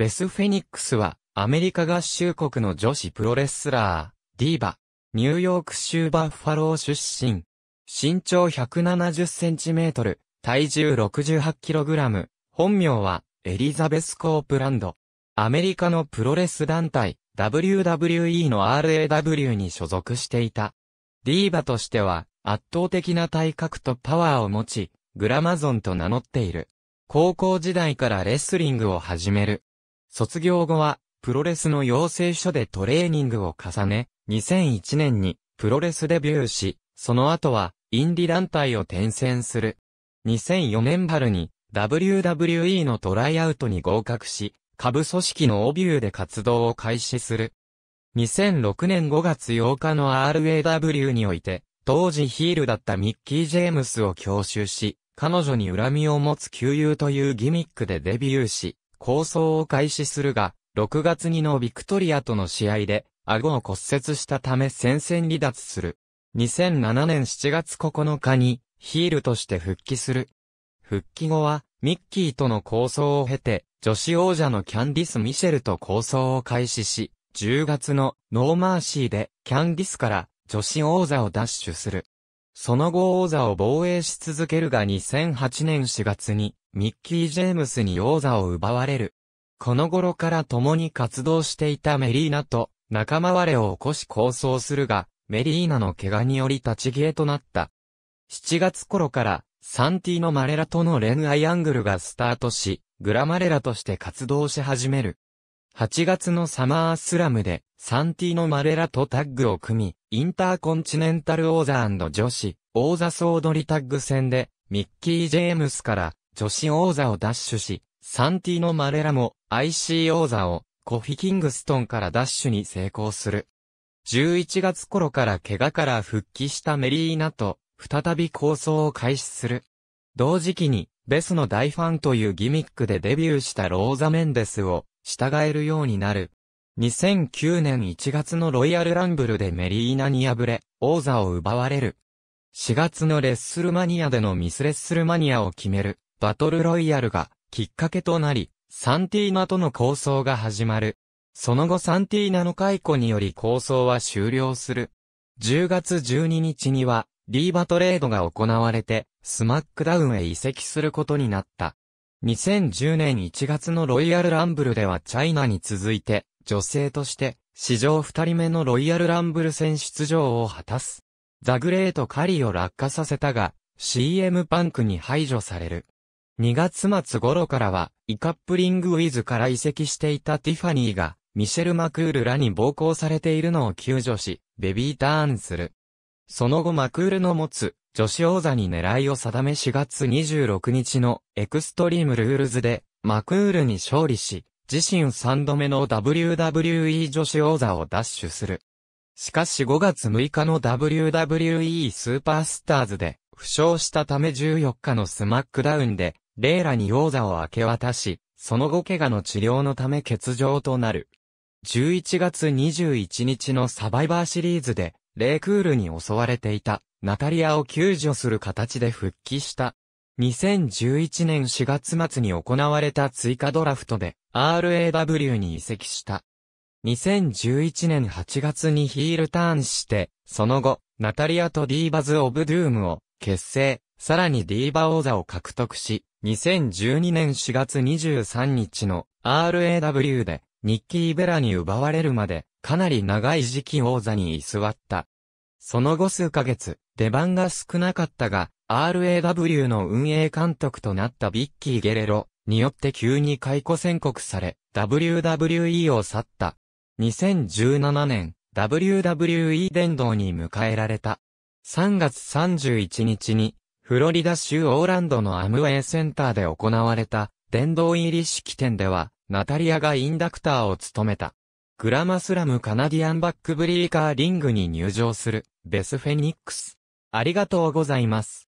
ベス・フェニックスは、アメリカ合衆国の女子プロレスラー、ディーバ、ニューヨーク州バッファロー出身。身長170センチメートル、体重68キログラム、本名は、エリザベス・コープランド。アメリカのプロレス団体、WWE の RAW に所属していた。ディーバとしては、圧倒的な体格とパワーを持ち、グラマゾンと名乗っている。高校時代からレスリングを始める。卒業後は、プロレスの養成所でトレーニングを重ね、2001年にプロレスデビューし、その後は、インディ団体を転戦する。2004年春に、WWE のトライアウトに合格し、下部組織のオビューで活動を開始する。2006年5月8日の RAW において、当時ヒールだったミッキー・ジェームスを強襲し、彼女に恨みを持つ旧友というギミックでデビューし、構想を開始するが、6月にのビクトリアとの試合で、顎を骨折したため戦線離脱する。2007年7月9日に、ヒールとして復帰する。復帰後は、ミッキーとの構想を経て、女子王者のキャンディス・ミシェルと構想を開始し、10月のノーマーシーでキャンディスから女子王座を奪取する。その後王座を防衛し続けるが2008年4月にミッキー・ジェームスに王座を奪われる。この頃から共に活動していたメリーナと仲間割れを起こし構想するが、メリーナの怪我により立ち消えとなった。7月頃からサンティーノ・マレラとの恋愛アングルがスタートし、グラマレラとして活動し始める。8月のサマースラムで、サンティーノ・マレラとタッグを組み、インターコンチネンタル王座女子、王座総取りタッグ戦で、ミッキー・ジェームスから女子王座を奪取し、サンティーノ・マレラも IC 王座をコフィ・キングストンから奪取に成功する。11月頃から怪我から復帰したメリーナと再び構想を開始する。同時期にベスの大ファンというギミックでデビューしたローザ・メンデスを従えるようになる。2009年1月のロイヤルランブルでメリーナに敗れ、王座を奪われる。4月のレッスルマニアでのミスレッスルマニアを決める、バトルロイヤルがきっかけとなり、サンティーナとの構想が始まる。その後サンティーナの解雇により構想は終了する。10月12日には、リーバトレードが行われて、スマックダウンへ移籍することになった。2010年1月のロイヤルランブルではチャイナに続いて、女性として、史上二人目のロイヤルランブル戦出場を果たす。ザグレートリーを落下させたが、CM パンクに排除される。2月末頃からは、イカップリングウィズから移籍していたティファニーが、ミシェル・マクールらに暴行されているのを救助し、ベビーターンする。その後マクールの持つ、女子王座に狙いを定め4月26日のエクストリームルールズでマクールに勝利し、自身3度目の WWE 女子王座を奪取する。しかし5月6日の WWE スーパースターズで負傷したため14日のスマックダウンでレイラに王座を明け渡し、その後怪我の治療のため欠場となる。11月21日のサバイバーシリーズでレイクールに襲われていたナタリアを救助する形で復帰した。2011年4月末に行われた追加ドラフトで RAW に移籍した。2011年8月にヒールターンして、その後、ナタリアとディーバズ・オブ・ドゥームを結成、さらにディーバ王座を獲得し、2012年4月23日の RAW でニッキー・ベラに奪われるまでかなり長い時期王座に居座った。その後数ヶ月、出番が少なかったが、RAW の運営監督となったビッキー・ゲレロによって急に解雇宣告され、WWE を去った。2017年、WWE 殿堂に迎えられた。3月31日に、フロリダ州オーランドのアムウェイセンターで行われた、殿堂入り式典では、ナタリアがインダクターを務めた。グラマスラムカナディアンバックブリーカーリングに入場する、ベスフェニックス。ありがとうございます。